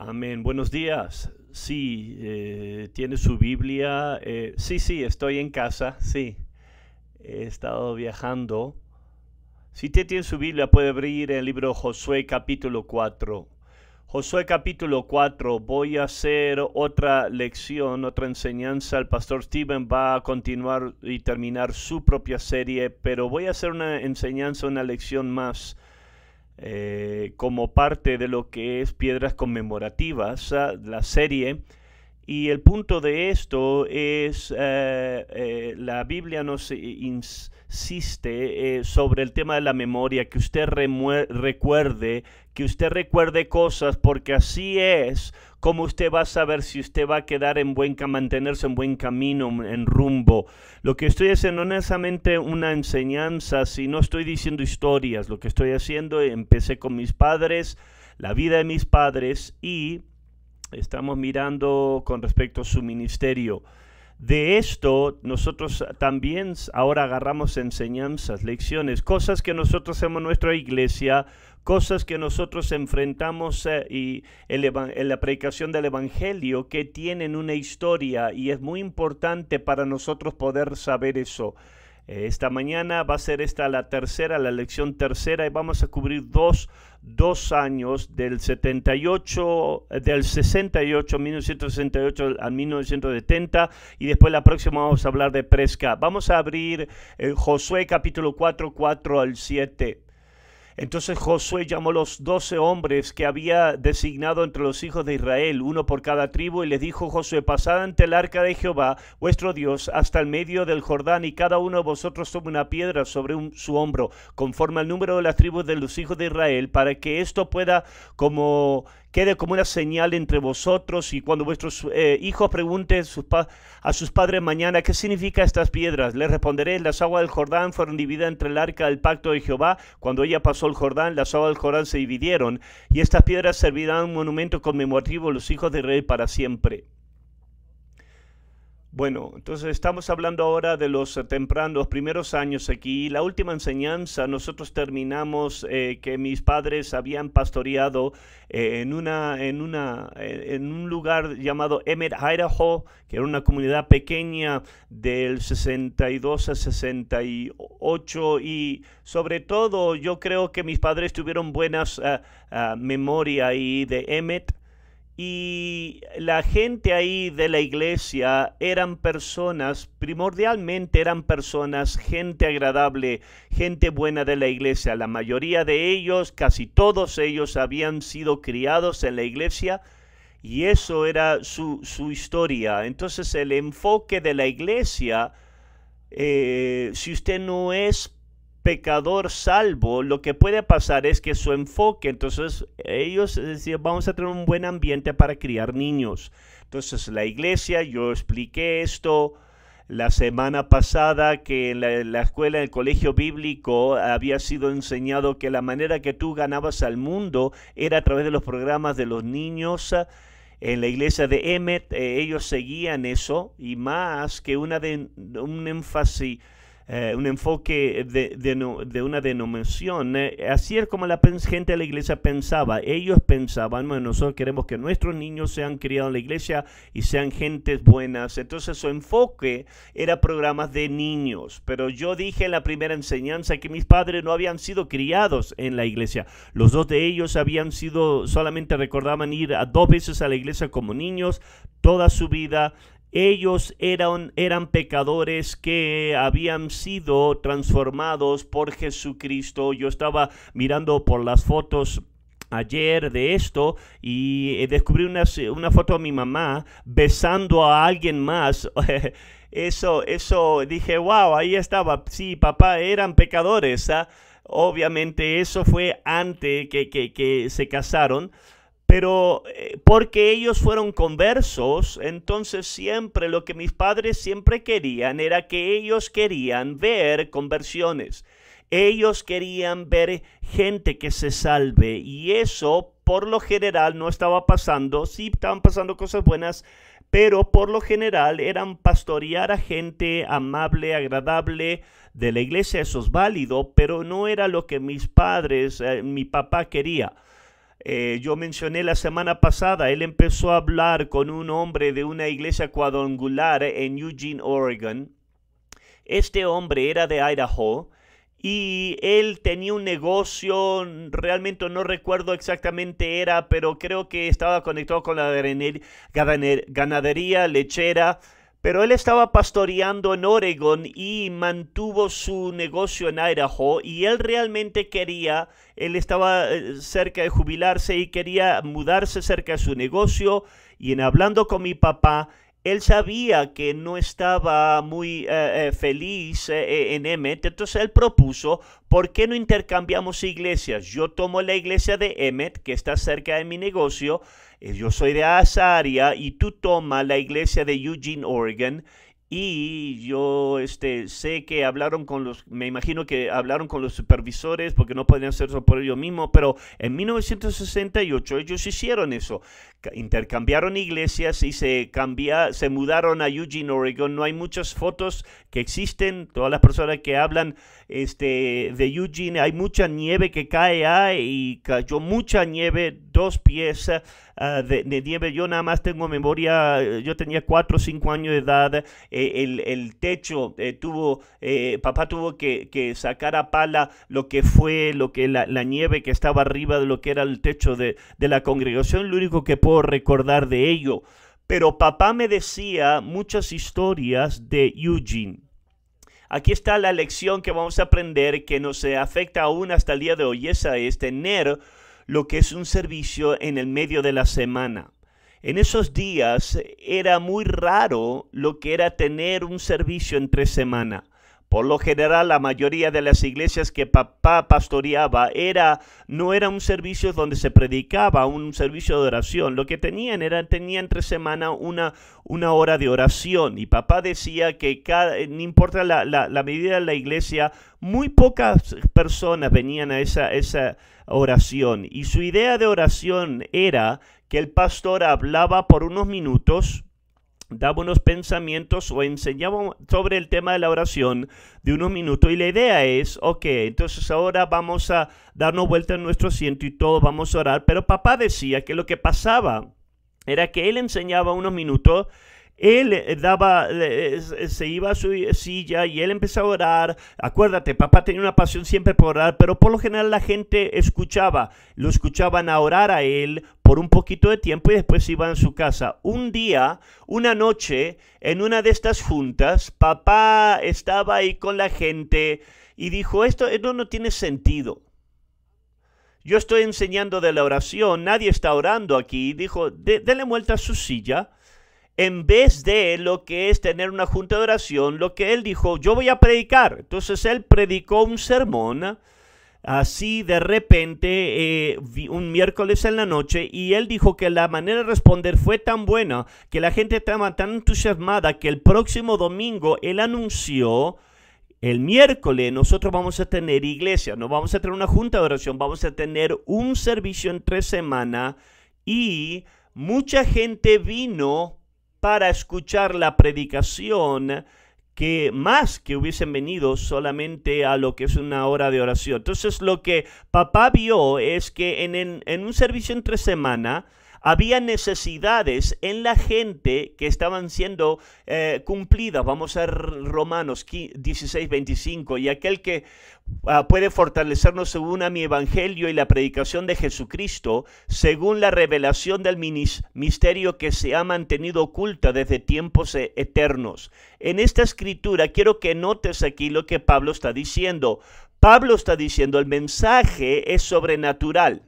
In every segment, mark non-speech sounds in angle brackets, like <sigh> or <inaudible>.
Amén. Buenos días. Sí, eh, tiene su Biblia. Eh, sí, sí, estoy en casa. Sí, he estado viajando. Si usted tiene su Biblia, puede abrir el libro Josué capítulo 4. Josué capítulo 4. Voy a hacer otra lección, otra enseñanza. El pastor Steven va a continuar y terminar su propia serie, pero voy a hacer una enseñanza, una lección más eh, como parte de lo que es Piedras Conmemorativas, la serie. Y el punto de esto es, eh, eh, la Biblia nos insiste sobre el tema de la memoria, que usted recuerde, que usted recuerde cosas, porque así es ¿Cómo usted va a saber si usted va a quedar en buen mantenerse en buen camino, en rumbo? Lo que estoy haciendo no es solamente una enseñanza, si no estoy diciendo historias. Lo que estoy haciendo, empecé con mis padres, la vida de mis padres y estamos mirando con respecto a su ministerio. De esto nosotros también ahora agarramos enseñanzas, lecciones, cosas que nosotros hacemos en nuestra iglesia, cosas que nosotros enfrentamos eh, y en la predicación del Evangelio que tienen una historia y es muy importante para nosotros poder saber eso. Eh, esta mañana va a ser esta la tercera, la lección tercera, y vamos a cubrir dos, años del 78, eh, del 68, 1968 al 1970, y después la próxima vamos a hablar de Presca. Vamos a abrir Josué capítulo 4, 4 al 7. Entonces Josué llamó los doce hombres que había designado entre los hijos de Israel, uno por cada tribu, y les dijo Josué, pasad ante el arca de Jehová, vuestro Dios, hasta el medio del Jordán, y cada uno de vosotros tome una piedra sobre su hombro, conforme al número de las tribus de los hijos de Israel, para que esto pueda como quede como una señal entre vosotros y cuando vuestros eh, hijos pregunten a sus padres mañana qué significa estas piedras, les responderé, las aguas del Jordán fueron divididas entre el arca del pacto de Jehová, cuando ella pasó el Jordán, las aguas del Jordán se dividieron y estas piedras servirán un monumento conmemorativo a los hijos de rey para siempre. Bueno, entonces estamos hablando ahora de los eh, tempranos primeros años aquí. La última enseñanza, nosotros terminamos eh, que mis padres habían pastoreado eh, en, una, en, una, en un lugar llamado Emmet, Idaho, que era una comunidad pequeña del 62 a 68. Y sobre todo, yo creo que mis padres tuvieron buenas memoria ahí de Emmet y la gente ahí de la iglesia eran personas, primordialmente eran personas, gente agradable, gente buena de la iglesia. La mayoría de ellos, casi todos ellos, habían sido criados en la iglesia y eso era su, historia. Entonces el enfoque de la iglesia, eh, si usted no es pecador salvo, lo que puede pasar es que su enfoque, entonces ellos decían, vamos a tener un buen ambiente para criar niños. Entonces la iglesia, yo expliqué esto la semana pasada, que en la, escuela, en el colegio bíblico, había sido enseñado que la manera que tú ganabas al mundo era a través de los programas de los niños eh, en la iglesia de Emmet, eh, ellos seguían eso y más que una de, un énfasis eh, un enfoque de, una denominación. Eh, así es como la gente de la iglesia pensaba. Ellos pensaban, nosotros queremos que nuestros niños sean criados en la iglesia y sean gentes buenas. Entonces su enfoque era programas de niños. Pero yo dije en la primera enseñanza que mis padres no habían sido criados en la iglesia. Los dos de ellos habían sido, solamente recordaban ir a dos veces a la iglesia como niños toda su vida. Ellos eran, eran pecadores que habían sido transformados por Jesucristo. Yo estaba mirando por las fotos ayer de esto y descubrí una, foto de mi mamá besando a alguien más. <laughs> eso, eso, dije, wow, ahí estaba. Sí, papá, eran pecadores. ¿ah? Obviamente eso fue antes que, que, que se casaron pero eh, porque ellos fueron conversos, entonces siempre lo que mis padres siempre querían era que ellos querían ver conversiones. Ellos querían ver gente que se salve y eso por lo general no estaba pasando. Sí estaban pasando cosas buenas, pero por lo general eran pastorear a gente amable, agradable de la iglesia. Eso es válido, pero no era lo que mis padres, eh, mi papá quería. Eh, yo mencioné la semana pasada, él empezó a hablar con un hombre de una iglesia cuadrangular en Eugene, Oregon. Este hombre era de Idaho y él tenía un negocio, realmente no recuerdo exactamente era, pero creo que estaba conectado con la ganadería lechera. Pero él estaba pastoreando en Oregon y mantuvo su negocio en Idaho y él realmente quería, él estaba eh, cerca de jubilarse y quería mudarse cerca de su negocio y en hablando con mi papá, él sabía que no estaba muy eh, eh, feliz en Emmet, entonces él propuso, ¿por qué no intercambiamos iglesias? Yo tomo la iglesia de Emmet, que está cerca de mi negocio, eh, yo soy de esa área y tú toma la iglesia de Eugene, Oregon. Y yo este, sé que hablaron con los, me imagino que hablaron con los supervisores porque no podían hacerlo por ellos mismos, pero en 1968 ellos hicieron eso. Intercambiaron iglesias y se, cambia, se mudaron a Eugene, Oregon. No hay muchas fotos que existen, todas las personas que hablan este, de Eugene. Hay mucha nieve que cae ahí y cayó mucha nieve, dos pies ah, de, nieve. Yo nada más tengo memoria, yo tenía cuatro o cinco años de edad. Eh, el, techo eh, tuvo, eh, papá tuvo que, sacar a pala lo que fue, lo que la, nieve que estaba arriba de lo que era el techo de, de la congregación. Lo único que puedo recordar de ello. Pero papá me decía muchas historias de Eugene Aquí está la lección que vamos a aprender que nos afecta aún hasta el día de hoy. Esa es tener lo que es un servicio en el medio de la semana. En esos días era muy raro lo que era tener un servicio entre semanas. Por lo general, la mayoría de las iglesias que papá pastoreaba era, no era un servicio donde se predicaba, un servicio de oración. Lo que tenían era, tenían entre semana una, una hora de oración. Y papá decía que cada, no importa la, la, medida de la iglesia, muy pocas personas venían a esa, esa oración. Y su idea de oración era que el pastor hablaba por unos minutos, daba unos pensamientos o enseñaba sobre el tema de la oración de unos minutos y la idea es, ok, entonces ahora vamos a darnos vuelta en nuestro asiento y todos vamos a orar, pero papá decía que lo que pasaba era que él enseñaba unos minutos él eh, daba, eh, se iba a su silla y él empezó a orar. Acuérdate, papá tenía una pasión siempre por orar, pero por lo general la gente escuchaba, lo escuchaban a orar a él por un poquito de tiempo y después iban a su casa. Un día, una noche, en una de estas juntas, papá estaba ahí con la gente y dijo, esto, no tiene sentido. Yo estoy enseñando de la oración, nadie está orando aquí. Dijo, déle vuelta a su silla en vez de lo que es tener una junta de oración, lo que él dijo, yo voy a predicar. Entonces él predicó un sermón así de repente eh, un miércoles en la noche y él dijo que la manera de responder fue tan buena que la gente estaba tan entusiasmada que el próximo domingo él anunció el miércoles nosotros vamos a tener iglesia, no vamos a tener una junta de oración, vamos a tener un servicio en tres semanas y mucha gente vino para escuchar la predicación que más que hubiesen venido solamente a lo que es una hora de oración. Entonces lo que papá vio es que en, un servicio entre semana había necesidades en la gente que estaban siendo eh, cumplidas. Vamos a Romanos 16, 25. Y aquel que Ah, puede fortalecernos según a mi evangelio y la predicación de Jesucristo, según la revelación del misterio que se ha mantenido oculta desde tiempos e-, eternos. En esta escritura quiero que notes aquí lo que Pablo está diciendo. Pablo está diciendo, el mensaje es sobrenatural.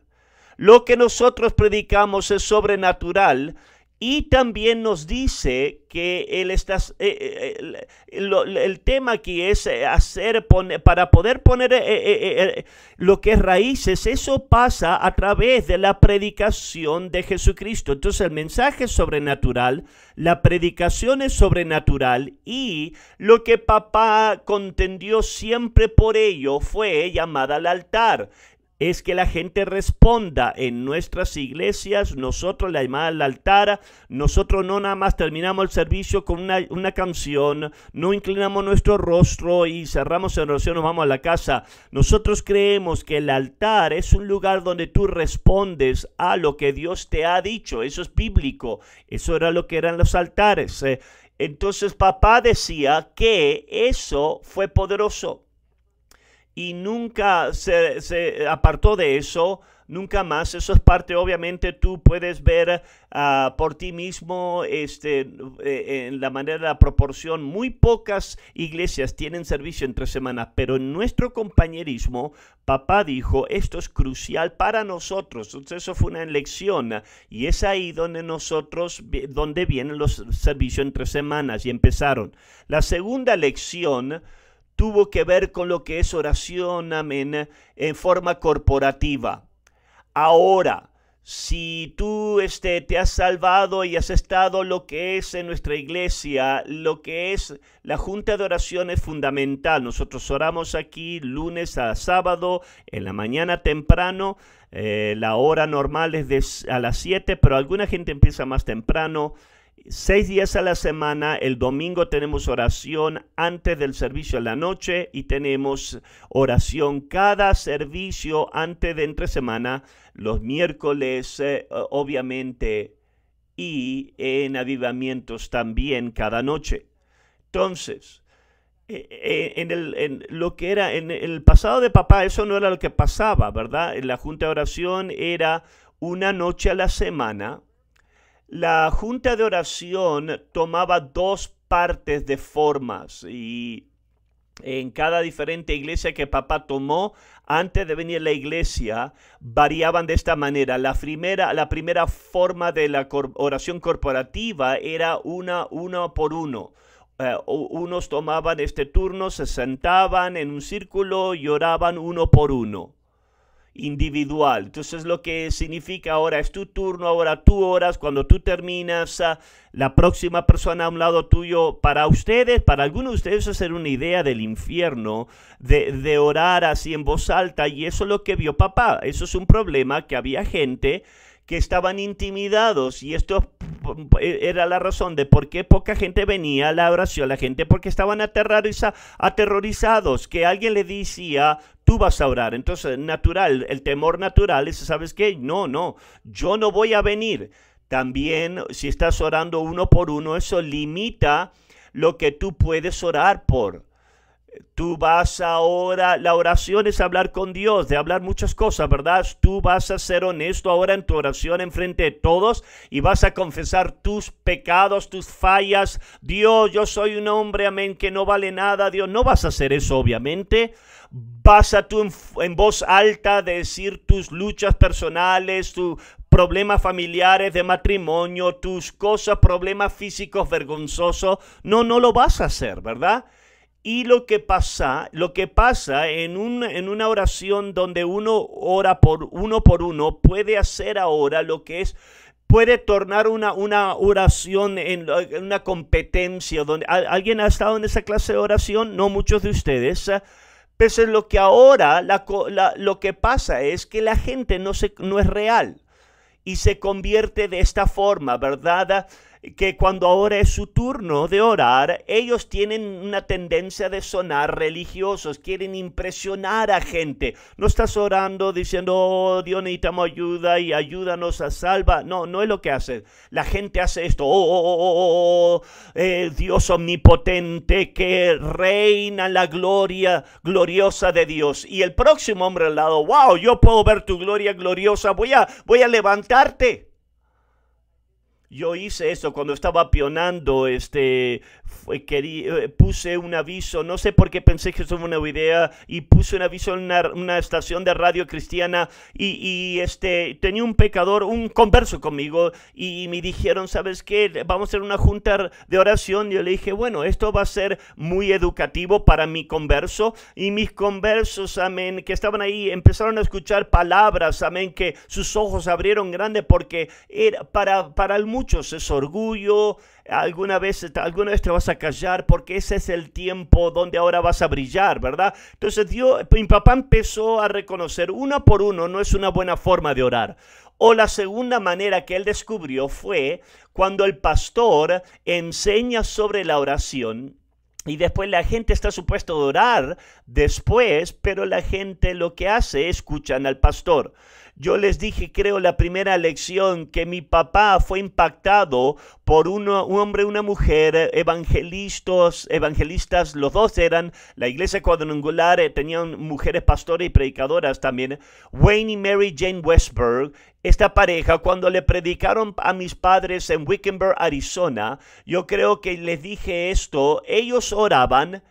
Lo que nosotros predicamos es sobrenatural y también nos dice que eh, eh, eh, el, el, tema aquí es hacer para poder poner lo que es raíces, eso pasa a través de la predicación de Jesucristo. Entonces el mensaje es sobrenatural, la predicación es sobrenatural y lo que papá contendió siempre por ello fue llamada al altar es que la gente responda en nuestras iglesias, nosotros la llamada al altar, nosotros no nada más terminamos el servicio con una, canción, no inclinamos nuestro rostro y cerramos en oración, nos vamos a la casa. Nosotros creemos que el altar es un lugar donde tú respondes a lo que Dios te ha dicho, eso es bíblico, eso era lo que eran los altares. Eh, entonces papá decía que eso fue poderoso y nunca se, se apartó de eso nunca más. Eso es parte, obviamente, tú puedes ver ah, por ti mismo este, eh, en la manera de la proporción. Muy pocas iglesias tienen servicio entre semanas, pero en nuestro compañerismo, papá dijo, esto es crucial para nosotros. Entonces, eso fue una lección, y es ahí donde nosotros, donde vienen los servicios entre semanas y empezaron. La segunda lección tuvo que ver con lo que es oración, amén, en forma corporativa. Ahora, si tú este, te has salvado y has estado lo que es en nuestra iglesia, lo que es la junta de oración es fundamental. Nosotros oramos aquí lunes a sábado, en la mañana temprano. Eh, la hora normal es a las 7, pero alguna gente empieza más temprano seis días a la semana. El domingo tenemos oración antes del servicio a la noche y tenemos oración cada servicio antes de entre semana, los miércoles, eh, obviamente, y en avivamientos también cada noche. Entonces, e, e, en, el, lo que era en el pasado de papá, eso no era lo que pasaba, ¿verdad? En la junta de oración era una noche a la semana, la junta de oración tomaba dos partes de formas y en cada diferente iglesia que papá tomó antes de venir a la iglesia variaban de esta manera. La primera, la primera forma de la oración corporativa era una, uno por uno. Eh, unos tomaban este turno, se sentaban en un círculo y oraban uno por uno individual. Entonces lo que significa ahora es tu turno, ahora tú oras, cuando tú terminas, ah, la próxima persona a un lado tuyo, para ustedes, para algunos de ustedes eso una idea del infierno, de, de orar así en voz alta, y eso es lo que vio papá, eso es un problema que había gente que estaban intimidados y esto eh, era la razón de por qué poca gente venía a la oración, la gente porque estaban aterrorizados, que alguien le decía, tú vas a orar. Entonces, natural, el temor natural es, ¿sabes qué? No, no, yo no voy a venir. También, si estás orando uno por uno, eso limita lo que tú puedes orar por. Tú vas ahora, la oración es hablar con Dios, de hablar muchas cosas, ¿verdad? Tú vas a ser honesto ahora en tu oración en frente de todos y vas a confesar tus pecados, tus fallas. Dios, yo soy un hombre, amén, que no vale nada, Dios. No vas a hacer eso, obviamente. Vas a tú en, voz alta decir tus luchas personales, tus problemas familiares de matrimonio, tus cosas, problemas físicos vergonzosos. No, no lo vas a hacer, ¿verdad? Y lo que pasa, lo que pasa en, un, en una oración donde uno ora por uno por uno, puede hacer ahora lo que es puede tornar una, una oración en, una competencia. Donde, ¿Alguien ha estado en esa clase de oración? No muchos de ustedes. Ah, pues es lo que ahora la, lo que pasa es que la gente no, se, no es real y se convierte de esta forma, ¿verdad? que cuando ahora es su turno de orar, ellos tienen una tendencia de sonar religiosos, quieren impresionar a gente. No estás orando diciendo, oh Dios, necesitamos ayuda y ayúdanos a salvar, No, no es lo que hacen. La gente hace esto, oh, oh, oh, oh eh, Dios omnipotente que reina la gloria gloriosa de Dios. Y el próximo hombre al lado, wow, yo puedo ver tu gloria gloriosa, voy a, voy a levantarte. Yo hice eso cuando estaba pionando, este, fue, eh, puse un aviso, no sé por qué pensé que eso era una idea, y puse un aviso en una, estación de radio cristiana, y, este, tenía un pecador, un converso conmigo, y, me dijeron, ¿sabes qué? Vamos a hacer una junta de oración, yo le dije, bueno, esto va a ser muy educativo para mi converso, y mis conversos, amén, que estaban ahí, empezaron a escuchar palabras, amén, que sus ojos abrieron grande, porque era para, para el mundo, muchos es orgullo, alguna vez, alguna vez te vas a callar porque ese es el tiempo donde ahora vas a brillar, ¿verdad? Entonces Dios, mi papá empezó a reconocer uno por uno no es una buena forma de orar. O la segunda manera que él descubrió fue cuando el pastor enseña sobre la oración y después la gente está supuesto a orar después, pero la gente lo que hace es escuchan al pastor. Yo les dije, creo, la primera lección, que mi papá fue impactado por uno, un hombre y una mujer, evangelistas, evangelistas, los dos eran, la iglesia cuadrangular eh, tenían mujeres pastores y predicadoras también, Wayne y Mary Jane Westberg, esta pareja, cuando le predicaron a mis padres en Wickenburg, Arizona, yo creo que les dije esto, ellos oraban,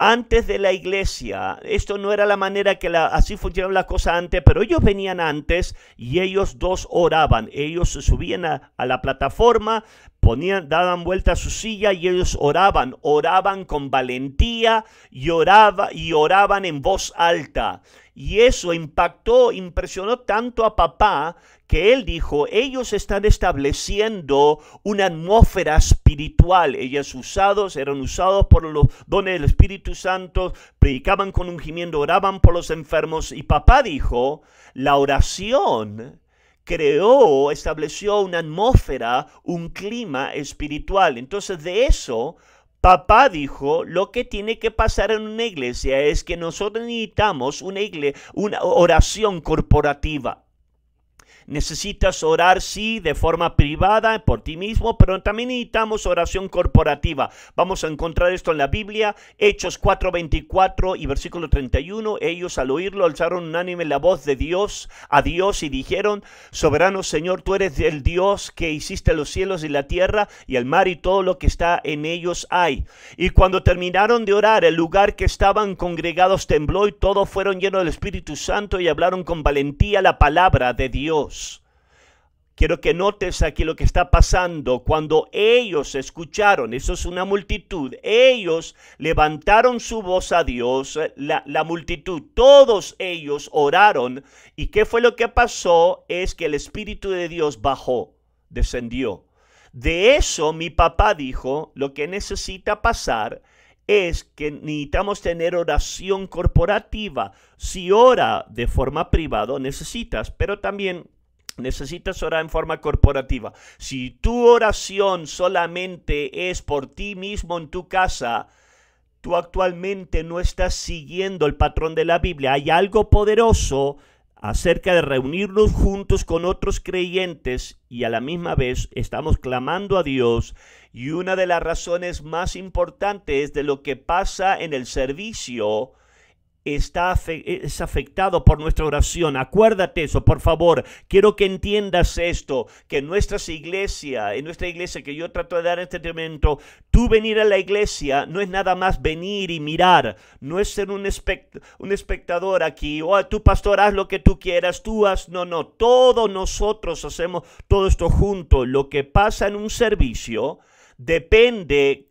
antes de la iglesia. Esto no era la manera que la, así funcionaban las cosas antes, pero ellos venían antes y ellos dos oraban. Ellos subían a la plataforma, ponían, daban vuelta a su silla y ellos oraban, oraban con valentía y, y oraban en voz alta. Y eso impactó, impresionó tanto a papá que él dijo, ellos están estableciendo una atmósfera espiritual. Ellos usados, eran usados por los dones del Espíritu Santo, predicaban con ungimiento, oraban por los enfermos. Y papá dijo, la oración creó, estableció una atmósfera, un clima espiritual. Entonces de eso, papá dijo, lo que tiene que pasar en una iglesia es que nosotros necesitamos una, una oración corporativa. Necesitas orar, sí, de forma privada, por ti mismo, pero también necesitamos oración corporativa. Vamos a encontrar esto en la Biblia, Hechos 4:24 y versículo 31. Ellos al oírlo alzaron unánime la voz de Dios a Dios y dijeron, soberano Señor, tú eres el Dios que hiciste los cielos y la tierra y el mar y todo lo que está en ellos hay. Y cuando terminaron de orar, el lugar que estaban congregados tembló y todos fueron llenos del Espíritu Santo y hablaron con valentía la palabra de Dios. Quiero que notes aquí lo que está pasando. Cuando ellos escucharon, eso es una multitud, ellos levantaron su voz a Dios, la, multitud, todos ellos oraron. ¿Y qué fue lo que pasó? Es que el Espíritu de Dios bajó, descendió. De eso mi papá dijo, lo que necesita pasar es que necesitamos tener oración corporativa. Si ora de forma privada, necesitas, pero también Necesitas orar en forma corporativa. Si tu oración solamente es por ti mismo en tu casa, tú actualmente no estás siguiendo el patrón de la Biblia. Hay algo poderoso acerca de reunirnos juntos con otros creyentes y a la misma vez estamos clamando a Dios y una de las razones más importantes de lo que pasa en el servicio está, es afectado por nuestra oración. Acuérdate eso, por favor. Quiero que entiendas esto, que en nuestras iglesias, en nuestra iglesia que yo trato de dar este momento, tú venir a la iglesia no es nada más venir y mirar, no es ser un, espectador aquí, o oh, tú pastor haz lo que tú quieras, tú haz, no, no, todos nosotros hacemos todo esto juntos. Lo que pasa en un servicio depende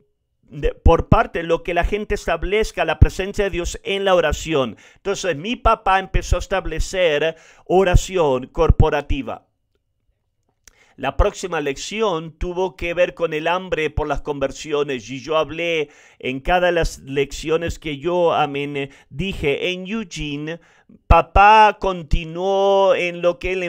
por parte de lo que la gente establezca la presencia de Dios en la oración. Entonces mi papá empezó a establecer oración corporativa. La próxima lección tuvo que ver con el hambre por las conversiones y yo hablé en cada las lecciones que yo, amén, dije en Eugene, papá continuó en lo que el,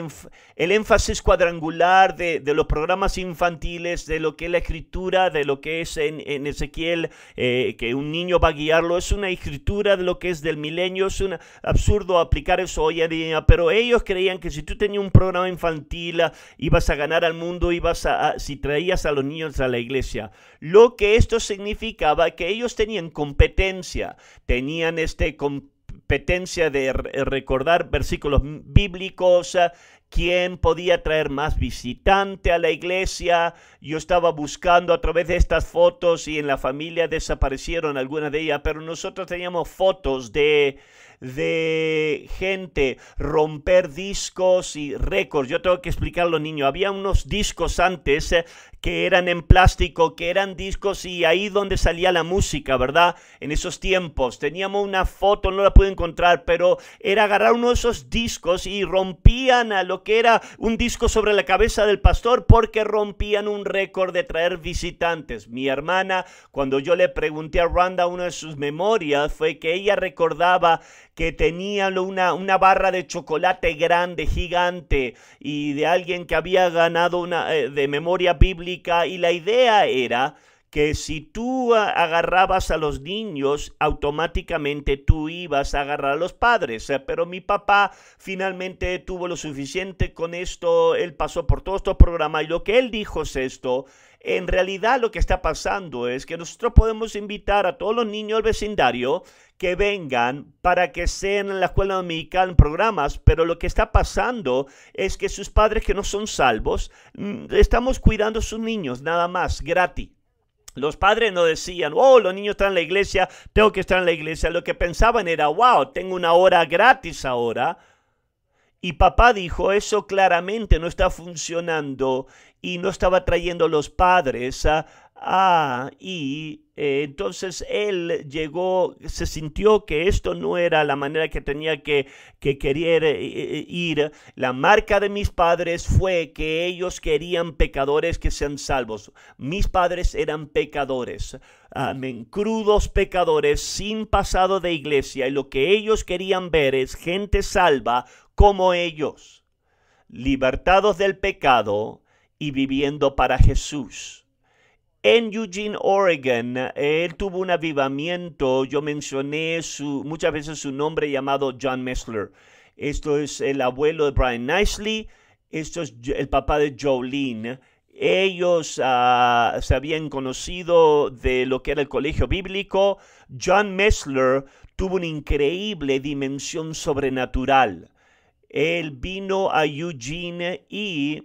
el énfasis cuadrangular de, los programas infantiles, de lo que es la escritura, de lo que es en, Ezequiel, eh, que un niño va a guiarlo, es una escritura de lo que es del milenio, es un absurdo aplicar eso hoy en día, pero ellos creían que si tú tenías un programa infantil, ah, ibas a ganar al mundo, ibas a, si traías a los niños a la iglesia. Lo que esto significaba que ellos tenían competencia, tenían este competencia de eh, recordar versículos bíblicos, eh, quién podía traer más visitante a la iglesia. Yo estaba buscando a través de estas fotos y en la familia desaparecieron algunas de ellas, pero nosotros teníamos fotos de de gente, romper discos y récords. Yo tengo que explicarlo, niño. Había unos discos antes eh, que eran en plástico, que eran discos y ahí donde salía la música, ¿verdad? En esos tiempos. Teníamos una foto, no la pude encontrar, pero era agarrar uno de esos discos y rompían a lo que era un disco sobre la cabeza del pastor porque rompían un récord de traer visitantes. Mi hermana, cuando yo le pregunté a Randa una de sus memorias, fue que ella recordaba que tenía una, una barra de chocolate grande, gigante, y de alguien que había ganado una, eh, de memoria bíblica, y la idea era que si tú agarrabas a los niños, automáticamente tú ibas a agarrar a los padres. Eh, pero mi papá finalmente tuvo lo suficiente con esto, él pasó por todo estos programas y lo que él dijo es esto, en realidad lo que está pasando es que nosotros podemos invitar a todos los niños del vecindario que vengan para que sean en la escuela dominical en programas, pero lo que está pasando es que sus padres que no son salvos, mm, estamos cuidando a sus niños nada más, gratis. Los padres no decían, oh, los niños están en la iglesia, tengo que estar en la iglesia. Lo que pensaban era, wow, tengo una hora gratis ahora y papá dijo, eso claramente no está funcionando y no estaba trayendo los padres a... y eh, entonces él llegó, se sintió que esto no era la manera que tenía que, que querer eh, eh, ir. La marca de mis padres fue que ellos querían pecadores que sean salvos. Mis padres eran pecadores. Amén. Crudos pecadores sin pasado de iglesia. Y lo que ellos querían ver es gente salva como ellos, libertados del pecado y viviendo para Jesús. En Eugene, Oregon, él tuvo un avivamiento. Yo mencioné su, muchas veces su nombre llamado John Messler. Esto es el abuelo de Brian Nicely. Esto es el papá de Jolene. Ellos ah, se habían conocido de lo que era el colegio bíblico. John Messler tuvo una increíble dimensión sobrenatural. Él vino a Eugene y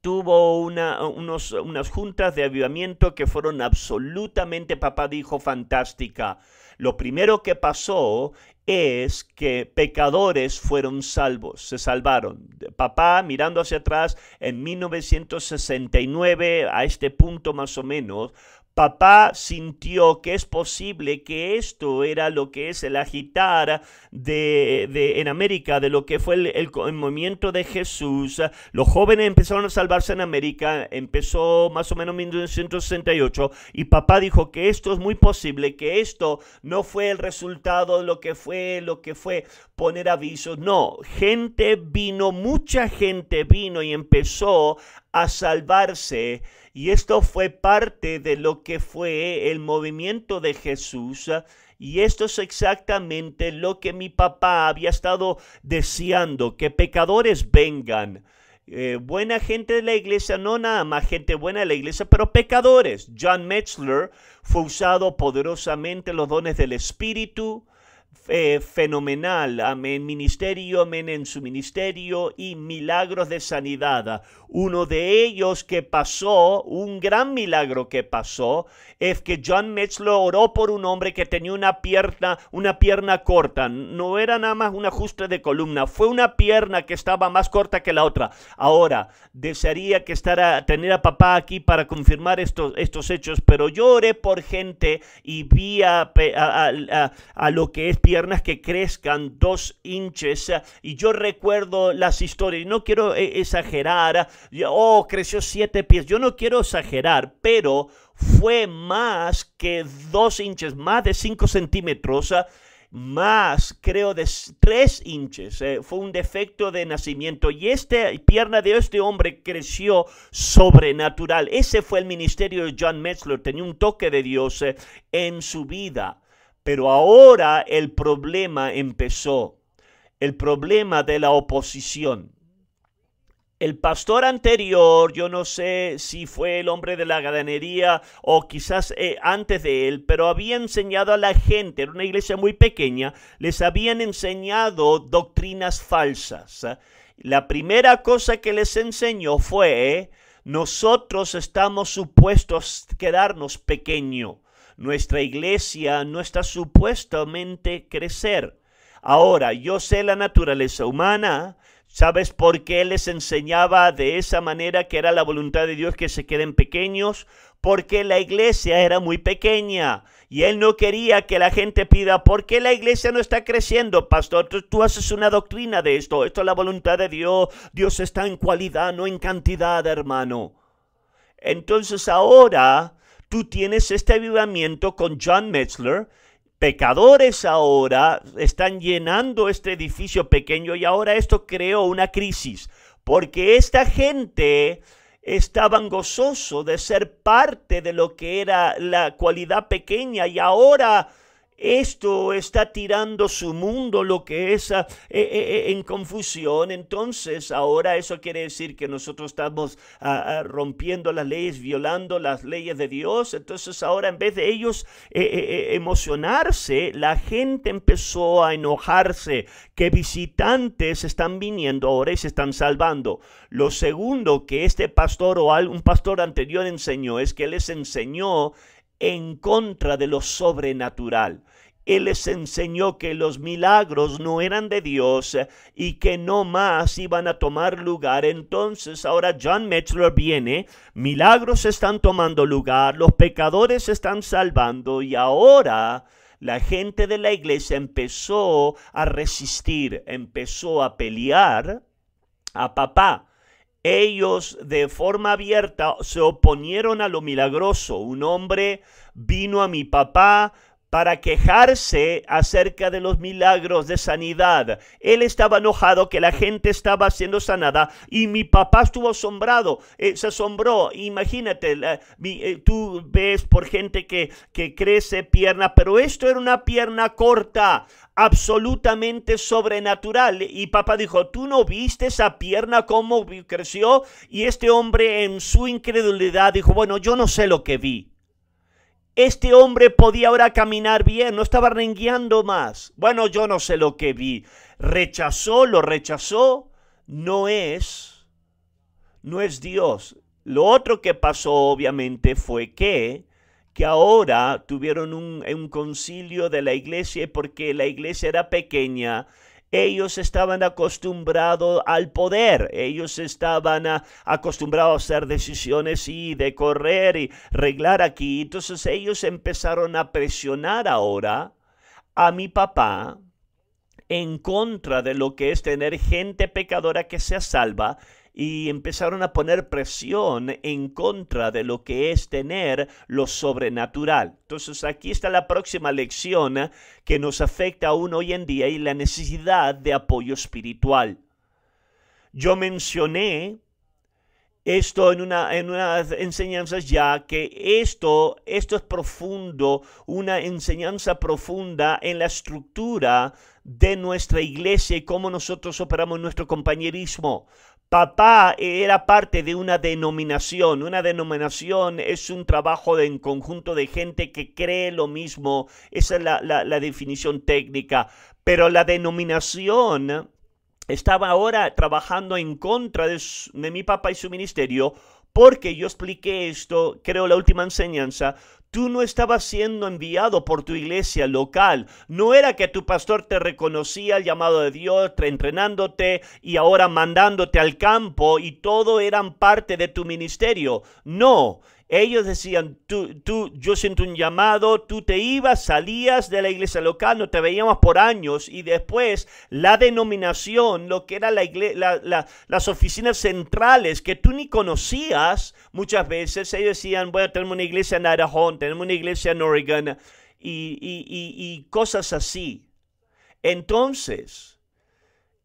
tuvo unas juntas de avivamiento que fueron absolutamente, papá dijo, fantástica. Lo primero que pasó es que pecadores fueron salvos, se salvaron. Papá, mirando hacia atrás, en 1969, a este punto más o menos, Papá sintió que es posible que esto era lo que es el agitar de, en América, de lo que fue el, movimiento de Jesús. Los jóvenes empezaron a salvarse en América, empezó más o menos en 1968, y papá dijo que esto es muy posible, que esto no fue el resultado de lo que fue, lo que fue poner avisos. No, gente vino, mucha gente vino y empezó a salvarse y esto fue parte de lo que fue el movimiento de Jesús. Y esto es exactamente lo que mi papá había estado deseando, que pecadores vengan. Eh, buena gente de la iglesia, no nada más gente buena de la iglesia, pero pecadores. John Metzler fue usado poderosamente los dones del Espíritu, eh, fenomenal, amén, ministerio, amén, en su ministerio y milagros de sanidad. Uno de ellos que pasó, un gran milagro que pasó, es que John Metzler oró por un hombre que tenía una pierna, una pierna corta. No era nada más un ajuste de columna, fue una pierna que estaba más corta que la otra. Ahora, desearía que estara, tener a papá aquí para confirmar estos, estos hechos, pero yo oré por gente y vi a, lo que es piernas que crezcan dos inches y yo recuerdo las historias. No quiero eh, exagerar, oh, creció siete pies, yo no quiero exagerar, pero fue más que dos inches, más de cinco centímetros, ah, más creo de tres inches. Eh, fue un defecto de nacimiento y esta pierna de este hombre creció sobrenatural. Ese fue el ministerio de John Metzler, tenía un toque de Dios eh, en su vida. Pero ahora el problema empezó, el problema de la oposición. El pastor anterior, yo no sé si fue el hombre de la ganadería o quizás eh, antes de él, pero había enseñado a la gente, era una iglesia muy pequeña, les habían enseñado doctrinas falsas. La primera cosa que les enseñó fue, nosotros estamos supuestos quedarnos pequeño. Nuestra iglesia no está supuestamente crecer. Ahora, yo sé la naturaleza humana, ¿Sabes por qué les enseñaba de esa manera que era la voluntad de Dios que se queden pequeños? Porque la iglesia era muy pequeña y él no quería que la gente pida, ¿por qué la iglesia no está creciendo, pastor? Tú, haces una doctrina de esto, esto es la voluntad de Dios, Dios está en cualidad, no en cantidad, hermano. Entonces ahora tú tienes este avivamiento con John Metzler, pecadores ahora están llenando este edificio pequeño y ahora esto creó una crisis, porque esta gente estaban gozoso de ser parte de lo que era la cualidad pequeña y ahora esto está tirando su mundo, lo que es ah, eh, eh, eh, en confusión. Entonces, ahora eso quiere decir que nosotros estamos ah, ah, rompiendo las leyes, violando las leyes de Dios. Entonces, ahora en vez de ellos emocionarse, la gente empezó a enojarse, que visitantes están viniendo ahora y se están salvando. Lo segundo que este pastor o un pastor anterior enseñó es que les enseñó en contra de lo sobrenatural. Él les enseñó que los milagros no eran de Dios y que no más iban a tomar lugar. Entonces ahora John Metzler viene, milagros están tomando lugar, los pecadores están salvando y ahora la gente de la iglesia empezó a resistir, empezó a pelear a papá ellos de forma abierta se oponieron a lo milagroso. Un hombre vino a mi papá para quejarse acerca de los milagros de sanidad. Él estaba enojado que la gente estaba siendo sanada y mi papá estuvo asombrado, eh, se asombró. Imagínate, eh, tú ves por gente que, que crece pierna, pero esto era una pierna corta absolutamente sobrenatural. Y papá dijo, tú no viste esa pierna cómo creció. Y este hombre en su incredulidad dijo, bueno, yo no sé lo que vi. Este hombre podía ahora caminar bien, no estaba rengueando más. Bueno, yo no sé lo que vi. Rechazó, lo rechazó. No es, no es Dios. Lo otro que pasó obviamente fue que que ahora tuvieron un, concilio de la iglesia porque la iglesia era pequeña ellos estaban acostumbrados al poder, ellos estaban acostumbrados a hacer decisiones y de correr y arreglar aquí. Entonces ellos empezaron a presionar ahora a mi papá en contra de lo que es tener gente pecadora que sea salva, y empezaron a poner presión en contra de lo que es tener lo sobrenatural. Entonces aquí está la próxima lección que nos afecta aún hoy en día y la necesidad de apoyo espiritual. Yo mencioné esto en una, enseñanzas ya que esto, esto es profundo, una enseñanza profunda en la estructura de nuestra iglesia y cómo nosotros operamos nuestro compañerismo. Papá era parte de una denominación. Una denominación es un trabajo en conjunto de gente que cree lo mismo. Esa es la, definición técnica. Pero la denominación estaba ahora trabajando en contra de, de mi papá y su ministerio porque yo expliqué esto, creo, la última enseñanza Tú no estabas siendo enviado por tu iglesia local. No era que tu pastor te reconocía el llamado de Dios, entrenándote y ahora mandándote al campo y todo eran parte de tu ministerio. No, ellos decían, tú, tú, yo siento un llamado, tú te ibas, salías de la iglesia local, no te veíamos por años y después la denominación, lo que era la, las oficinas centrales que tú ni conocías, muchas veces ellos decían, bueno, tenemos una iglesia en Idaho, tenemos una iglesia en Oregon y cosas así. Entonces,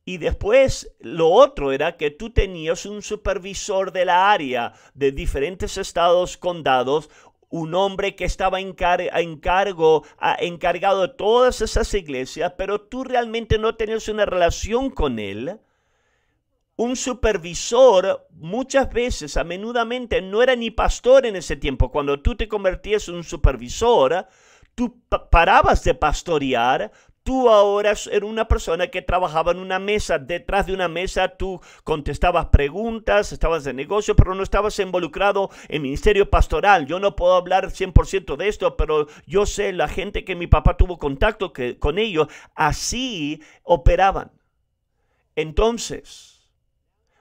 y después lo otro era que tú tenías un supervisor de la área de diferentes estados, condados, un hombre que estaba encargado de todas esas iglesias, pero tú realmente no tenías una relación con él. Un supervisor muchas veces, a menudamente, no era ni pastor en ese tiempo. Cuando tú te convertías en un supervisor, tú parabas de pastorear, Tú ahora eres una persona que trabajaba en una mesa, detrás de una mesa tú contestabas preguntas, estabas de negocio, pero no estabas involucrado en ministerio pastoral. Yo no puedo hablar 100% de esto, pero yo sé la gente que mi papá tuvo contacto con ellos, así operaban. Entonces,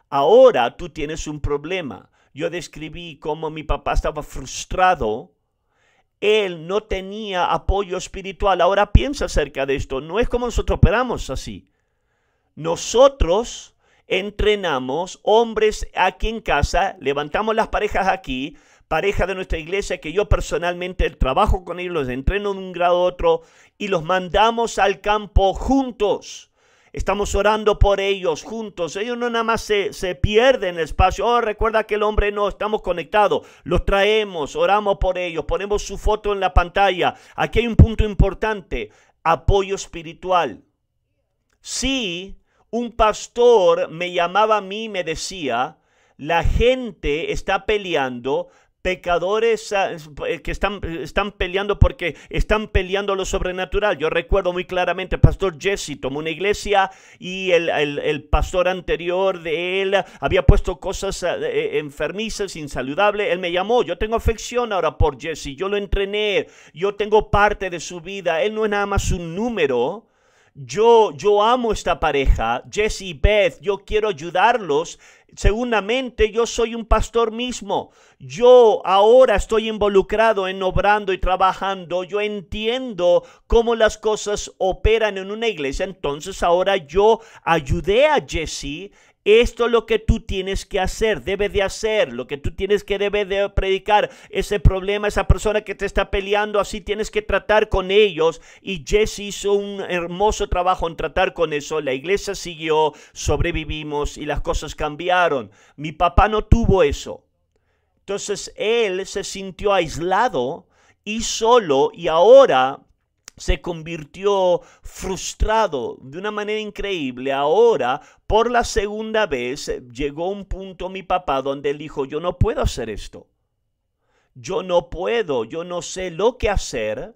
ahora tú tienes un problema. Yo describí cómo mi papá estaba frustrado él no tenía apoyo espiritual. Ahora piensa acerca de esto. No es como nosotros operamos así. Nosotros entrenamos hombres aquí en casa, levantamos las parejas aquí, pareja de nuestra iglesia que yo personalmente trabajo con ellos, los entreno de un grado u otro y los mandamos al campo juntos. Estamos orando por ellos juntos. Ellos no nada más se, se pierden el espacio. Oh, recuerda que el hombre no, estamos conectados. Los traemos, oramos por ellos, ponemos su foto en la pantalla. Aquí hay un punto importante, apoyo espiritual. Si un pastor me llamaba a mí y me decía, la gente está peleando pecadores ah, eh, que están, están peleando porque están peleando lo sobrenatural. Yo recuerdo muy claramente, pastor Jesse tomó una iglesia y el, pastor anterior de él había puesto cosas ah, eh, enfermizas, insaludables. Él me llamó, yo tengo afección ahora por Jesse, yo lo entrené, yo tengo parte de su vida, él no es nada más un número. Yo, yo amo esta pareja, Jesse y Beth, yo quiero ayudarlos Segundamente, yo soy un pastor mismo. Yo ahora estoy involucrado en obrando y trabajando. Yo entiendo cómo las cosas operan en una iglesia. Entonces ahora yo ayudé a Jesse esto es lo que tú tienes que hacer, debes de hacer, lo que tú tienes que debe de predicar, ese problema, esa persona que te está peleando, así tienes que tratar con ellos. Y Jesse hizo un hermoso trabajo en tratar con eso, la iglesia siguió, sobrevivimos y las cosas cambiaron. Mi papá no tuvo eso. Entonces él se sintió aislado y solo y ahora se convirtió frustrado de una manera increíble. Ahora, por la segunda vez, llegó un punto mi papá donde él dijo, yo no puedo hacer esto. Yo no puedo, yo no sé lo que hacer.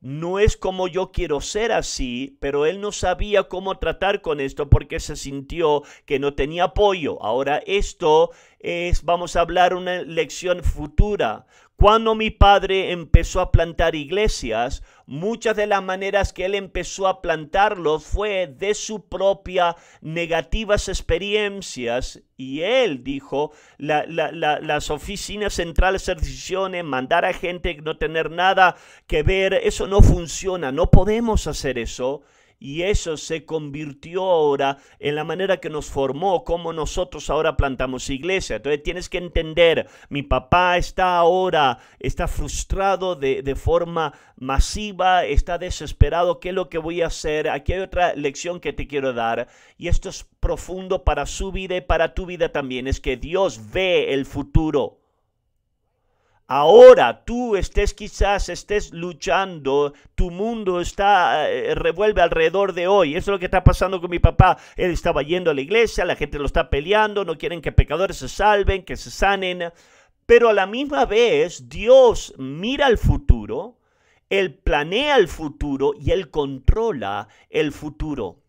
No es como yo quiero ser así, pero él no sabía cómo tratar con esto porque se sintió que no tenía apoyo. Ahora esto es, vamos a hablar una lección futura, cuando mi padre empezó a plantar iglesias, muchas de las maneras que él empezó a plantarlos fue de su propia negativas experiencias. Y él dijo, las oficinas centrales de decisiones, mandar a gente no tener nada que ver, eso no funciona, no podemos hacer eso y eso se convirtió ahora en la manera que nos formó, como nosotros ahora plantamos iglesia. Entonces tienes que entender, mi papá está ahora, está frustrado de, de forma masiva, está desesperado, ¿qué es lo que voy a hacer? Aquí hay otra lección que te quiero dar y esto es profundo para su vida y para tu vida también, es que Dios ve el futuro. Ahora tú estés quizás, estés luchando, tu mundo está, eh, revuelve alrededor de hoy. Eso es lo que está pasando con mi papá. Él estaba yendo a la iglesia, la gente lo está peleando, no quieren que pecadores se salven, que se sanen. Pero a la misma vez, Dios mira el futuro, Él planea el futuro y Él controla el futuro.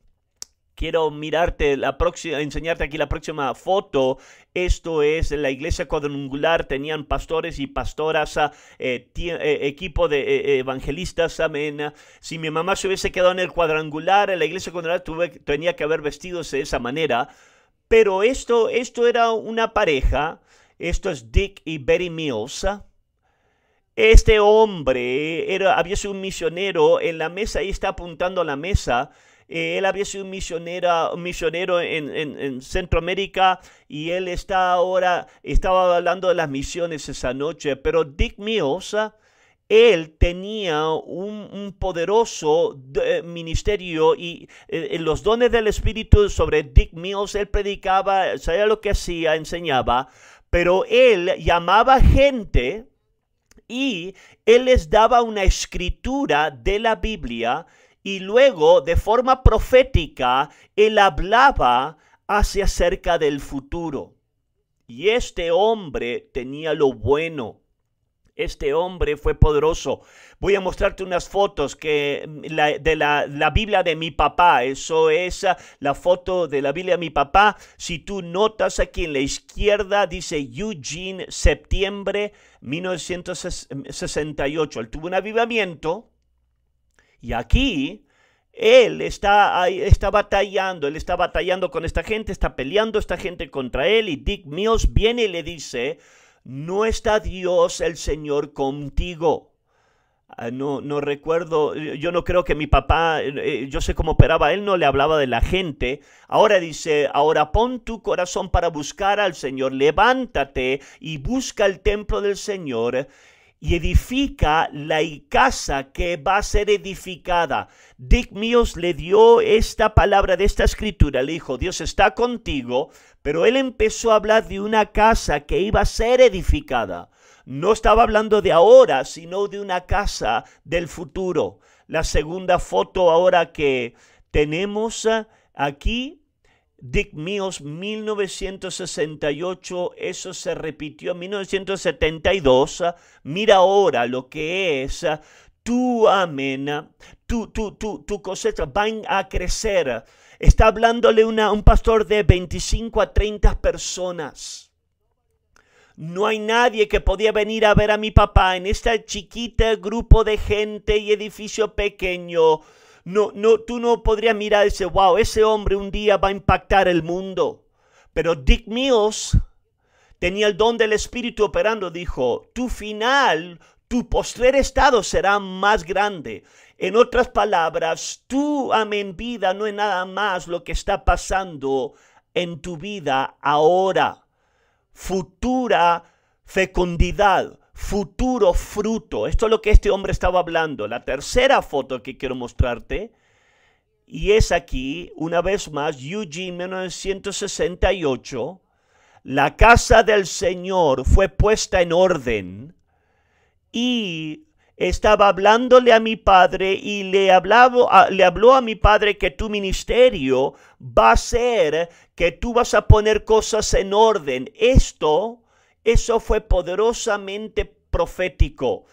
Quiero mirarte la próxima, enseñarte aquí la próxima foto. Esto es la iglesia cuadrangular. Tenían pastores y pastoras, ah, eh, eh, equipo de eh, evangelistas. Amén. Si mi mamá se hubiese quedado en el cuadrangular, en la iglesia cuadrangular tenía que haber vestido de esa manera. Pero esto, esto era una pareja. Esto es Dick y Betty Mills. Este hombre era, había sido un misionero en la mesa y está apuntando a la mesa. Eh, él había sido un misionero, misionero en, Centroamérica y él está ahora, estaba hablando de las misiones esa noche, pero Dick Mills, él tenía un, poderoso ministerio y eh, eh, los dones del Espíritu sobre Dick Mills, él predicaba, sabía lo que hacía, enseñaba, pero él llamaba gente y él les daba una escritura de la Biblia y luego de forma profética él hablaba hacia acerca del futuro. Y este hombre tenía lo bueno. Este hombre fue poderoso. Voy a mostrarte unas fotos que mm, de la, la, Biblia de mi papá. Eso es ah, la foto de la Biblia de mi papá. Si tú notas aquí en la izquierda, dice Eugene, septiembre 1968. Mm, él tuvo un avivamiento y aquí él está, está batallando, él está batallando con esta gente, está peleando esta gente contra él y Dick Mills viene y le dice, no está Dios el Señor contigo. Ah, no, no recuerdo, yo no creo que mi papá, eh, yo sé cómo operaba, él no le hablaba de la gente. Ahora dice, ahora pon tu corazón para buscar al Señor, levántate y busca el templo del Señor y edifica la casa que va a ser edificada. Dick Mios le dio esta palabra de esta escritura, le dijo, Dios está contigo, pero él empezó a hablar de una casa que iba a ser edificada. No estaba hablando de ahora, sino de una casa del futuro. La segunda foto ahora que tenemos ah, aquí Dick Mills, 1968, eso se repitió en 1972. Mira ahora lo que es tu amén, tu, tu, tu, tu cosecha van a crecer. Está hablándole una, un pastor de 25 a 30 personas. No hay nadie que podía venir a ver a mi papá en este chiquito grupo de gente y edificio pequeño no, no, tú no podrías mirar y decir, wow, ese hombre un día va a impactar el mundo. Pero Dick Mills tenía el don del Espíritu operando, dijo, tu final, tu postrer estado será más grande. En otras palabras, tu amén vida no es nada más lo que está pasando en tu vida ahora. Futura fecundidad futuro fruto. Esto es lo que este hombre estaba hablando. La tercera foto que quiero mostrarte. Y es aquí, una vez más, Eugene 1968. La casa del Señor fue puesta en orden. Y estaba hablándole a mi padre y le, le habló a mi padre que tu ministerio va a ser que tú vas a poner cosas en orden. Esto eso fue poderosamente profético.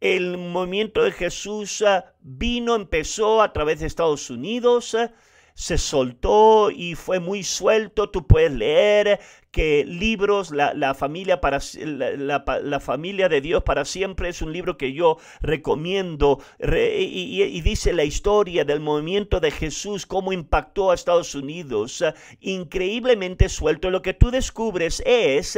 El movimiento de Jesús ah, vino, empezó a través de Estados Unidos, ah, se soltó y fue muy suelto. Tú puedes leer que libros, la, familia para, la, familia de Dios para siempre es un libro que yo recomiendo y, dice la historia del movimiento de Jesús, cómo impactó a Estados Unidos. Ah, increíblemente suelto. Lo que tú descubres es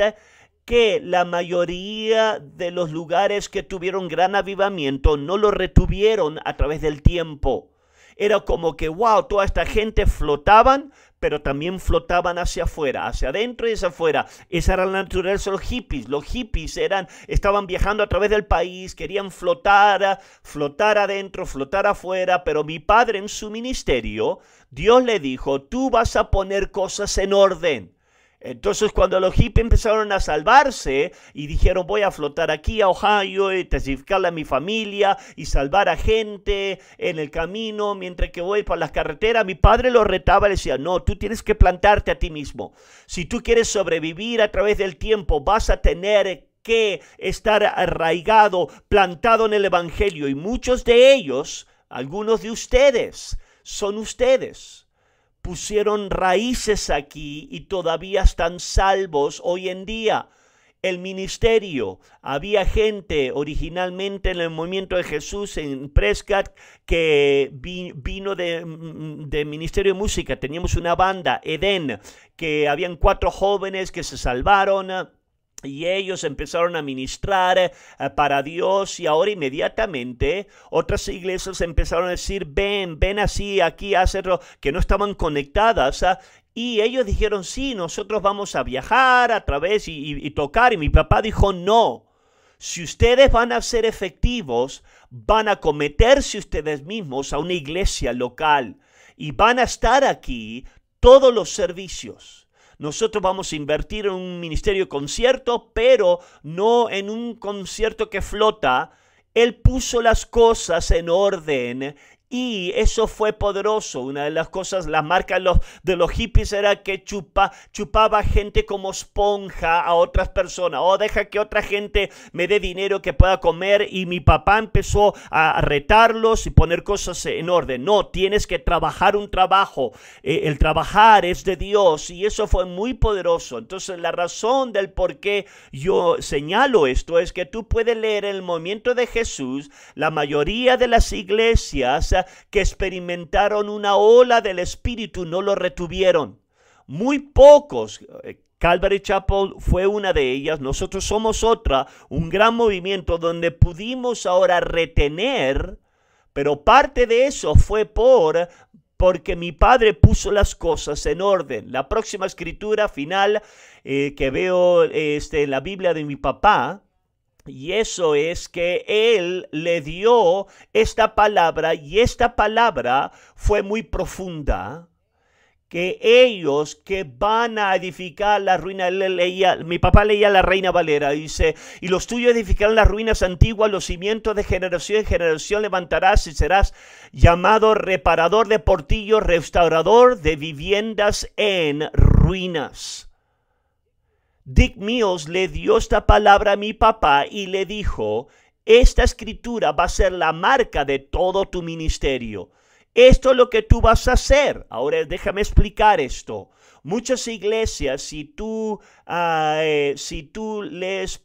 que la mayoría de los lugares que tuvieron gran avivamiento no lo retuvieron a través del tiempo. Era como que, wow, toda esta gente flotaban, pero también flotaban hacia afuera, hacia adentro y hacia afuera. Esa era la naturaleza de los hippies. Los hippies eran, estaban viajando a través del país, querían flotar, flotar adentro, flotar afuera, pero mi padre en su ministerio, Dios le dijo, tú vas a poner cosas en orden. Entonces cuando los hippies empezaron a salvarse y dijeron voy a flotar aquí a Ohio y testificarle a mi familia y salvar a gente en el camino mientras que voy por las carreteras, mi padre lo retaba y decía, no, tú tienes que plantarte a ti mismo. Si tú quieres sobrevivir a través del tiempo, vas a tener que estar arraigado, plantado en el Evangelio. Y muchos de ellos, algunos de ustedes, son ustedes pusieron raíces aquí y todavía están salvos hoy en día. El ministerio, había gente originalmente en el movimiento de Jesús en Prescott que vino de, ministerio de música. Teníamos una banda, Edén, que habían cuatro jóvenes que se salvaron y ellos empezaron a ministrar eh, para Dios y ahora inmediatamente otras iglesias empezaron a decir, ven, ven así, aquí, hacerlo, que no estaban conectadas. Ah, y ellos dijeron, sí, nosotros vamos a viajar a través y tocar. Y mi papá dijo, no, si ustedes van a ser efectivos, van a cometerse ustedes mismos a una iglesia local y van a estar aquí todos los servicios. Nosotros vamos a invertir en un ministerio concierto, pero no en un concierto que flota. Él puso las cosas en orden y eso fue poderoso. Una de las cosas, la marca de los, hippies era que chupa, chupaba gente como esponja a otras personas. O oh, deja que otra gente me dé dinero que pueda comer. Y mi papá empezó a retarlos y poner cosas en orden. No, tienes que trabajar un trabajo. Eh, el trabajar es de Dios. Y eso fue muy poderoso. Entonces, la razón del por qué yo señalo esto es que tú puedes leer el movimiento de Jesús. La mayoría de las iglesias que experimentaron una ola del Espíritu no lo retuvieron. Muy pocos, eh, Calvary Chapel fue una de ellas, nosotros somos otra, un gran movimiento donde pudimos ahora retener, pero parte de eso fue por porque mi padre puso las cosas en orden. La próxima escritura final eh, que veo eh, este, en la Biblia de mi papá, y eso es que Él le dio esta palabra y esta palabra fue muy profunda que ellos que van a edificar las ruinas él leía, mi papá leía la Reina Valera, dice, y los tuyos edificarán las ruinas antiguas, los cimientos de generación en generación levantarás y serás llamado reparador de portillos, restaurador de viviendas en ruinas. Dick Mills le dio esta palabra a mi papá y le dijo, esta escritura va a ser la marca de todo tu ministerio. Esto es lo que tú vas a hacer. Ahora déjame explicar esto. Muchas iglesias, si tú, ah, eh, si tú lees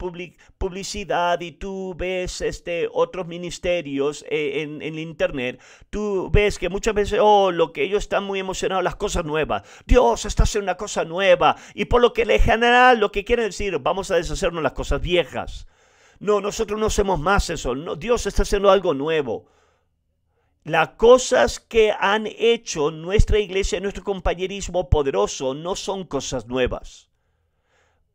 publicidad y tú ves este, otros ministerios eh, en, Internet, tú ves que muchas veces, oh, lo que ellos están muy emocionados, las cosas nuevas. Dios está haciendo una cosa nueva. Y por lo que le general, lo que quiere decir, vamos a deshacernos las cosas viejas. No, nosotros no hacemos más eso. Dios está haciendo algo nuevo. Las cosas que han hecho nuestra iglesia, nuestro compañerismo poderoso, no son cosas nuevas.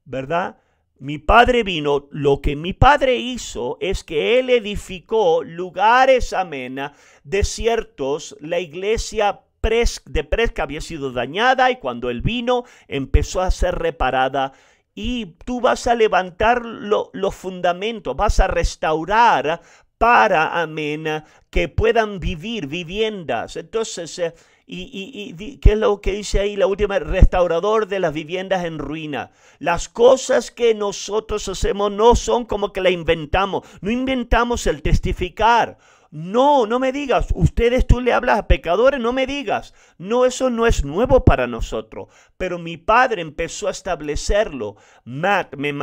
¿Verdad? Mi padre vino, lo que mi padre hizo es que él edificó lugares amena, desiertos, la iglesia de Presca había sido dañada y cuando él vino empezó a ser reparada y tú vas a levantar los fundamentos, vas a restaurar para, amena que puedan vivir viviendas. Entonces, eh, y, ¿qué es lo que dice ahí la última? Restaurador de las viviendas en ruina. Las cosas que nosotros hacemos no son como que la inventamos. No inventamos el testificar. No, no me digas, ustedes tú le hablas a pecadores, no me digas. No, eso no es nuevo para nosotros. Pero mi padre empezó a establecerlo. Matt me,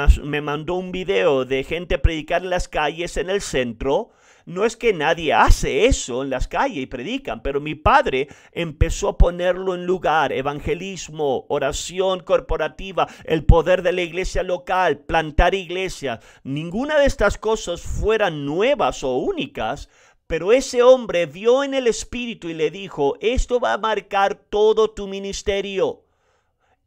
mandó un video de gente predicar en las calles en el centro. No es que nadie hace eso en las calles y predican, pero mi padre empezó a ponerlo en lugar, evangelismo, oración corporativa, el poder de la iglesia local, plantar iglesias. Ninguna de estas cosas fueran nuevas o únicas, pero ese hombre vio en el Espíritu y le dijo, esto va a marcar todo tu ministerio.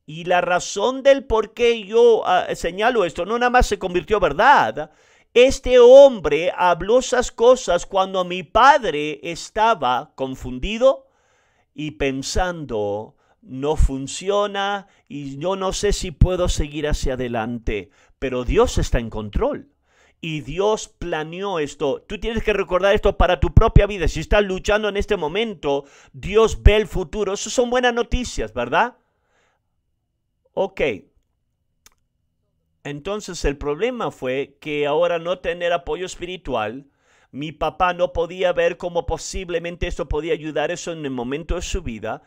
Y la razón del por qué yo ah, señalo esto, no nada más se convirtió verdad, este hombre habló esas cosas cuando mi padre estaba confundido y pensando, no funciona y yo no sé si puedo seguir hacia adelante, pero Dios está en control. Y Dios planeó esto. Tú tienes que recordar esto para tu propia vida. Si estás luchando en este momento, Dios ve el futuro. Esas son buenas noticias, ¿verdad? Ok. Entonces el problema fue que ahora no tener apoyo espiritual, mi papá no podía ver cómo posiblemente esto podía ayudar eso en el momento de su vida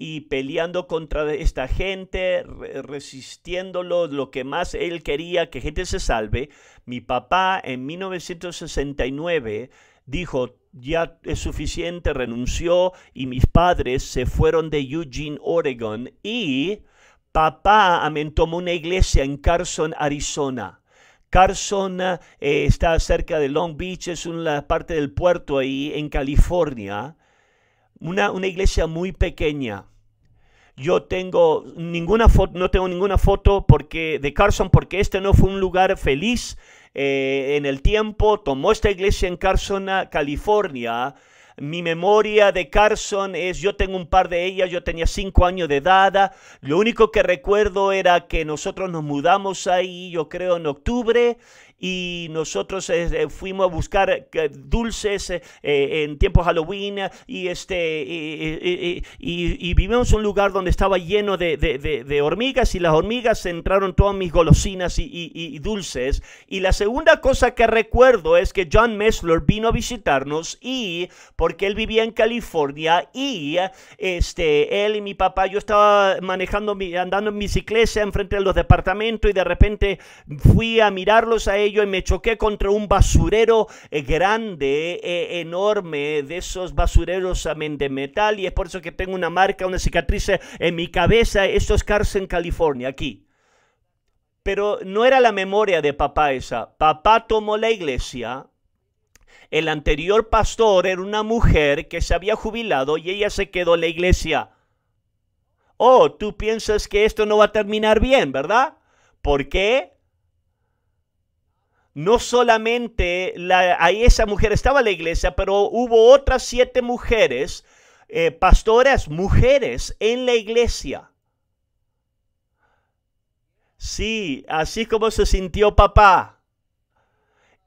y peleando contra esta gente, resistiéndolo, lo que más él quería, que gente se salve. Mi papá en 1969 dijo, ya es suficiente, renunció y mis padres se fueron de Eugene, Oregon y papá me tomó una iglesia en Carson, Arizona. Carson eh, está cerca de Long Beach, es una parte del puerto ahí en California una, iglesia muy pequeña. Yo tengo ninguna foto, no tengo ninguna foto porque, de Carson porque este no fue un lugar feliz eh, en el tiempo. Tomó esta iglesia en Carson, ah, California mi memoria de Carson es, yo tengo un par de ellas, yo tenía cinco años de edad, lo único que recuerdo era que nosotros nos mudamos ahí, yo creo, en octubre, y nosotros eh, eh, fuimos a buscar eh, dulces en tiempos Halloween y, este, y, vivimos en un lugar donde estaba lleno de, de, de, hormigas y las hormigas entraron todas mis golosinas y, dulces. Y la segunda cosa que recuerdo es que John Messler vino a visitarnos y porque él vivía en California y este, él y mi papá, yo estaba manejando, andando en bicicleta enfrente de los departamentos y de repente fui a mirarlos a y me choqué contra un basurero eh, grande, eh, eh, enorme, de esos basureros de metal y es por eso que tengo una marca, una cicatriz en mi cabeza. Esto es Carson, California, aquí. Pero no era la memoria de papá esa. Papá tomó la iglesia, el anterior pastor era una mujer que se había jubilado y ella se quedó en la iglesia. Oh, tú piensas que esto no va a terminar bien, ¿verdad? ¿Por qué? no solamente la, esa mujer estaba en la iglesia, pero hubo otras siete mujeres, eh, pastoras, mujeres en la iglesia. Sí, así como se sintió papá.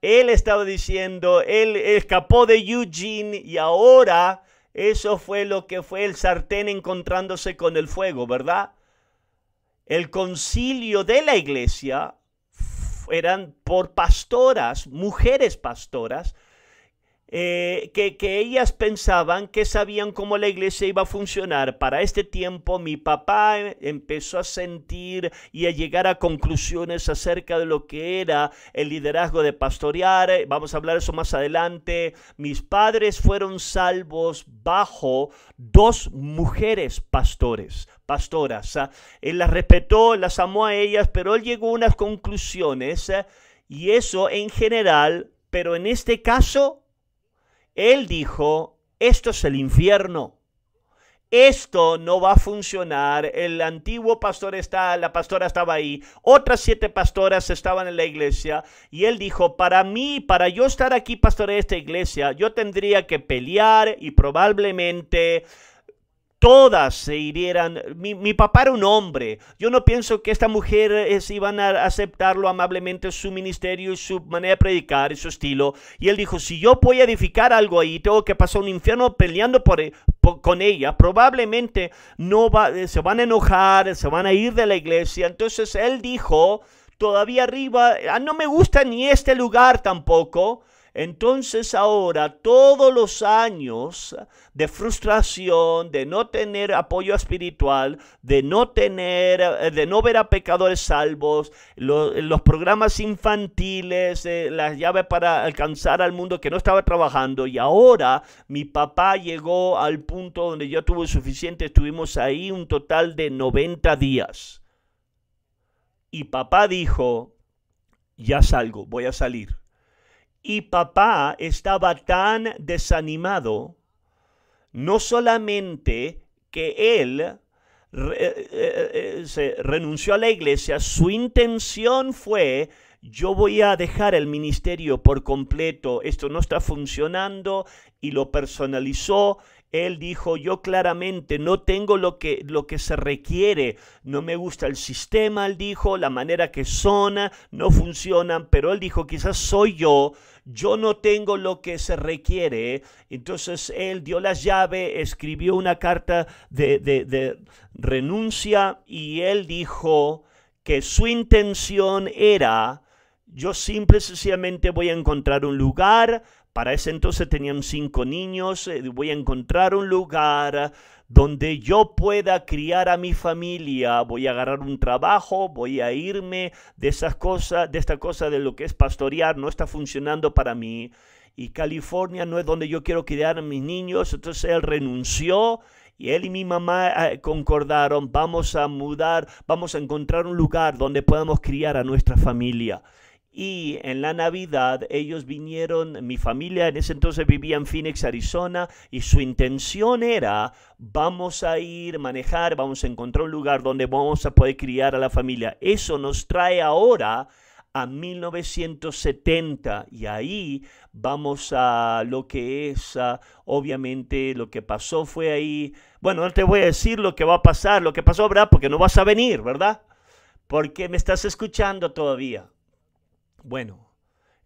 Él estaba diciendo, él escapó de Eugene y ahora eso fue lo que fue el sartén encontrándose con el fuego, ¿verdad? El concilio de la iglesia eran por pastoras, mujeres pastoras, eh, que, ellas pensaban que sabían cómo la iglesia iba a funcionar. Para este tiempo mi papá em, empezó a sentir y a llegar a conclusiones acerca de lo que era el liderazgo de pastorear. Vamos a hablar eso más adelante. Mis padres fueron salvos bajo dos mujeres pastores, pastoras. ¿ah? Él las respetó, las amó a ellas, pero él llegó a unas conclusiones ¿ah? y eso en general, pero en este caso él dijo, esto es el infierno. Esto no va a funcionar. El antiguo pastor está, la pastora estaba ahí. Otras siete pastoras estaban en la iglesia. Y él dijo, para mí, para yo estar aquí, pastor de esta iglesia, yo tendría que pelear y probablemente todas se hirieran. Mi, papá era un hombre. Yo no pienso que mujer es eh, iban a aceptarlo amablemente su ministerio y su manera de predicar y su estilo. Y él dijo, si yo voy a edificar algo ahí, tengo que pasar un infierno peleando eh, con ella. Probablemente no eh, se van a enojar, se van a ir de la iglesia. Entonces él dijo, todavía arriba, ah, no me gusta ni este lugar tampoco. Entonces ahora todos los años de frustración, de no tener apoyo espiritual, de no tener, eh, de no ver a pecadores salvos, los, programas infantiles, eh, las llaves para alcanzar al mundo que no estaba trabajando y ahora mi papá llegó al punto donde yo tuve suficiente, estuvimos ahí un total de 90 días. Y papá dijo, ya salgo, voy a salir y papá estaba tan desanimado, no solamente que él eh, eh, eh, se renunció a la iglesia, su intención fue, yo voy a dejar el ministerio por completo, esto no está funcionando, y lo personalizó él dijo, yo claramente no tengo lo que, lo que se requiere, no me gusta el sistema, él dijo, la manera que son, no funcionan, pero él dijo, quizás soy yo, yo no tengo lo que se requiere. Entonces él dio la llave, escribió una carta de, de renuncia y él dijo que su intención era, yo simple y sencillamente voy a encontrar un lugar, para ese entonces tenían cinco niños. Eh, voy a encontrar un lugar donde yo pueda criar a mi familia. Voy a agarrar un trabajo, voy a irme de esas cosas, de esta cosa de lo que es pastorear, no está funcionando para mí. Y California no es donde yo quiero criar a mis niños. Entonces él renunció y él y mi mamá eh, concordaron, vamos a mudar, vamos a encontrar un lugar donde podamos criar a nuestra familia y en la Navidad ellos vinieron, mi familia en ese entonces vivía en Phoenix, Arizona, y su intención era, vamos a ir, manejar, vamos a encontrar un lugar donde vamos a poder criar a la familia. Eso nos trae ahora a 1970 y ahí vamos a lo que es, obviamente lo que pasó fue ahí, bueno, no te voy a decir lo que va a pasar, lo que pasó, ¿verdad? Porque no vas a venir, ¿verdad? Porque me estás escuchando todavía. Bueno,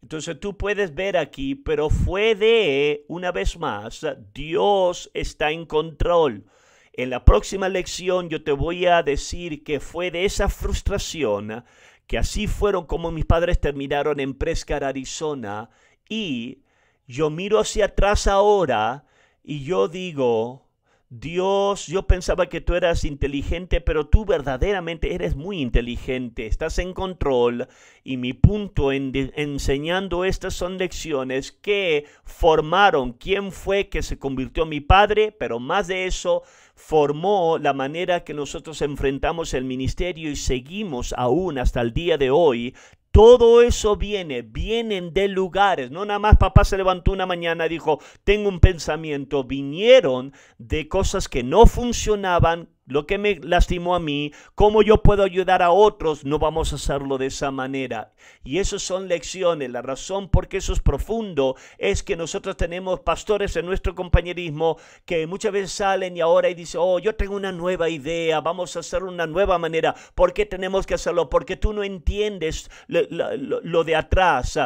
entonces tú puedes ver aquí, pero fue de, una vez más, Dios está en control. En la próxima lección yo te voy a decir que fue de esa frustración que así fueron como mis padres terminaron en Prescar, Arizona. Y yo miro hacia atrás ahora y yo digo, Dios, yo pensaba que tú eras inteligente, pero tú verdaderamente eres muy inteligente, estás en control y mi punto en enseñando estas son lecciones que formaron quién fue que se convirtió mi padre, pero más de eso, formó la manera que nosotros enfrentamos el ministerio y seguimos aún hasta el día de hoy todo eso viene, vienen de lugares. No nada más papá se levantó una mañana y dijo, tengo un pensamiento. Vinieron de cosas que no funcionaban, lo que me lastimó a mí, cómo yo puedo ayudar a otros, no vamos a hacerlo de esa manera. Y esas son lecciones. La razón por qué eso es profundo es que nosotros tenemos pastores en nuestro compañerismo que muchas veces salen y ahora y dicen, oh, yo tengo una nueva idea, vamos a hacerlo una nueva manera. ¿Por qué tenemos que hacerlo? Porque tú no entiendes lo de atrás.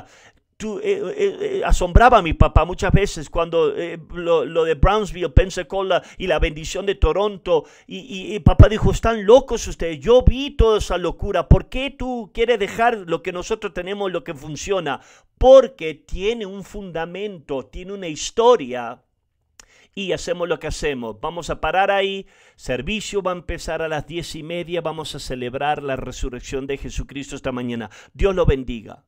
Eh, eh, eh, asombraba a mi papá muchas veces cuando lo, de Brownsville, Pensacola y la bendición de Toronto. Y, y, papá dijo, están locos ustedes, yo vi toda esa locura. ¿Por qué tú quieres dejar lo que nosotros tenemos, lo que funciona? Porque tiene un fundamento, tiene una historia. Y hacemos lo que hacemos. Vamos a parar ahí. Servicio va a empezar a las diez y media. Vamos a celebrar la resurrección de Jesucristo esta mañana. Dios lo bendiga.